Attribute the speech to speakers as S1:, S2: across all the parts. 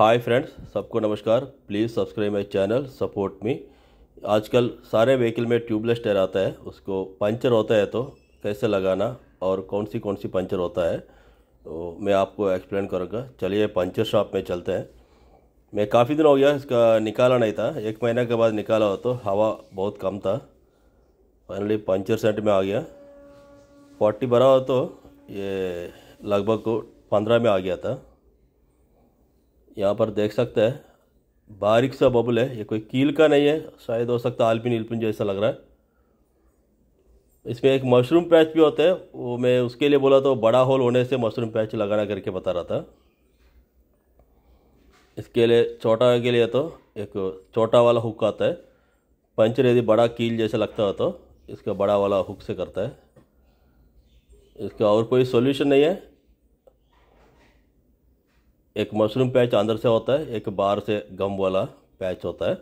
S1: हाय friends सबको नमस्कार please subscribe my channel support me आजकल सारे व्हीकल में ट्यूबलेस टायर आता है उसको पंचर होता है तो कैसे लगाना और कौन सी कौन सी पंचर होता है तो मैं आपको एक्सप्लेन करूँगा चलिए पंचर शॉप में चलते हैं मैं काफ़ी दिन हो गया इसका निकाला नहीं था एक महीने के बाद निकाला हो तो हवा बहुत कम था फाइनली पंचर सेंट में आ गया फोर्टी भरा हो तो ये लगभग पंद्रह में आ गया था यहाँ पर देख सकते हैं बारीक सा बबल है ये कोई कील का नहीं है शायद हो सकता आलपिन इलपिन जैसा लग रहा है इसमें एक मशरूम पैच भी होता है वो मैं उसके लिए बोला तो बड़ा होल होने से मशरूम पैच लगाना करके बता रहा था इसके लिए छोटा के लिए तो एक छोटा वाला हुक आता है पंचर यदि बड़ा कील जैसा लगता हो तो इसका बड़ा वाला हुक से करता है इसका और कोई सोल्यूशन नहीं है एक मशरूम पैच अंदर से होता है एक बाहर से गम वाला पैच होता है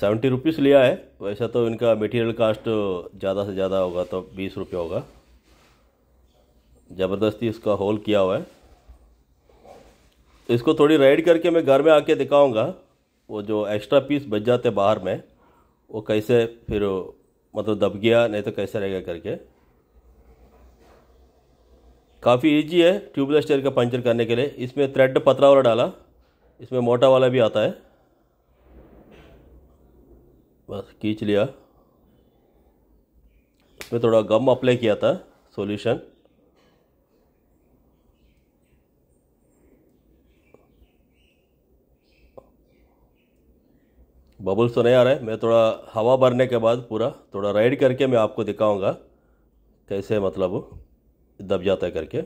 S1: सेवेंटी रुपीज़ लिया है वैसे तो इनका मटेरियल कास्ट ज़्यादा से ज़्यादा होगा तो बीस रुपये होगा ज़बरदस्ती इसका होल किया हुआ है इसको थोड़ी राइड करके मैं घर में आके दिखाऊंगा वो जो एक्स्ट्रा पीस बच जाते बाहर में वो कैसे फिर मतलब दब गया नहीं तो कैसे रहेगा करके काफ़ी ईजी है ट्यूबलेस टायर का पंचर करने के लिए इसमें थ्रेड पतला वाला डाला इसमें मोटा वाला भी आता है बस खींच लिया इसमें थोड़ा गम अप्लाई किया था सॉल्यूशन बबल्स तो नहीं आ रहा है मैं थोड़ा हवा भरने के बाद पूरा थोड़ा राइड करके मैं आपको दिखाऊंगा कैसे मतलब दब जाता है करके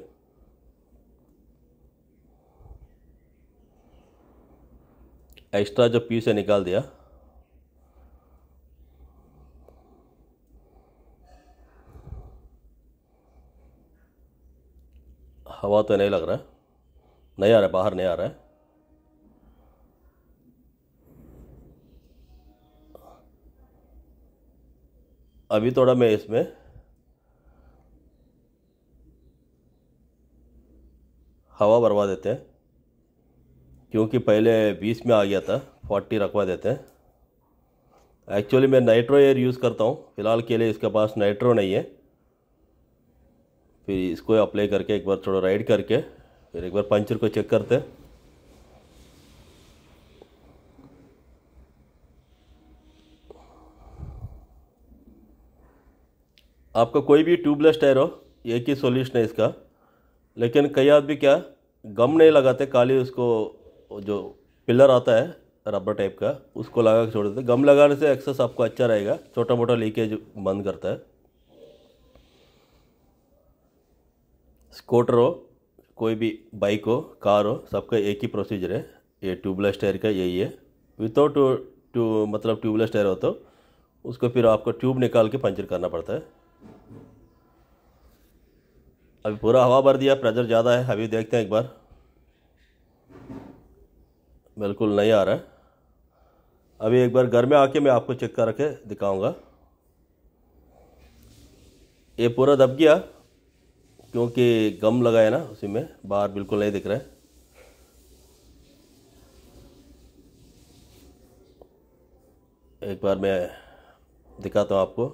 S1: एक्स्ट्रा जो पी से निकाल दिया हवा तो नहीं लग रहा है नहीं आ रहा बाहर नहीं आ रहा है अभी थोड़ा मैं इसमें हवा भरवा देते क्योंकि पहले बीस में आ गया था फोर्टी रखवा देते एक्चुअली मैं नाइट्रो एयर यूज़ करता हूँ फ़िलहाल के लिए इसके पास नाइट्रो नहीं है फिर इसको अप्लाई करके एक बार थोड़ा राइड करके फिर एक बार पंचर को चेक करते आपका कोई भी ट्यूबलेस टायर हो एक ही सॉल्यूशन है इसका लेकिन कई आदमी क्या गम नहीं लगाते काली उसको जो पिलर आता है रबर टाइप का उसको लगा के छोड़ देते गम लगाने से एक्सेस आपको अच्छा रहेगा छोटा मोटा लीकेज बंद करता है स्कूटर हो कोई भी बाइक हो कार हो सबका एक ही प्रोसीजर है ये ट्यूबलेस टायर का यही है विदाउट मतलब ट्यूबलेस टायर हो तो उसको फिर आपको ट्यूब निकाल के पंचर करना पड़ता है अभी पूरा हवा भर दिया प्रेशर ज़्यादा है अभी देखते हैं एक बार बिल्कुल नहीं आ रहा है अभी एक बार घर में आके मैं आपको चेक करके दिखाऊंगा ये पूरा दब गया क्योंकि गम लगा है ना उसी में बाहर बिल्कुल नहीं दिख रहा है एक बार मैं दिखाता हूँ आपको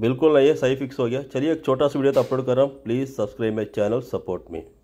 S1: बिल्कुल नहीं है सही फिक्स हो गया चलिए एक छोटा सा वीडियो तो अपलोड कर रहा हूँ please subscribe my channel support me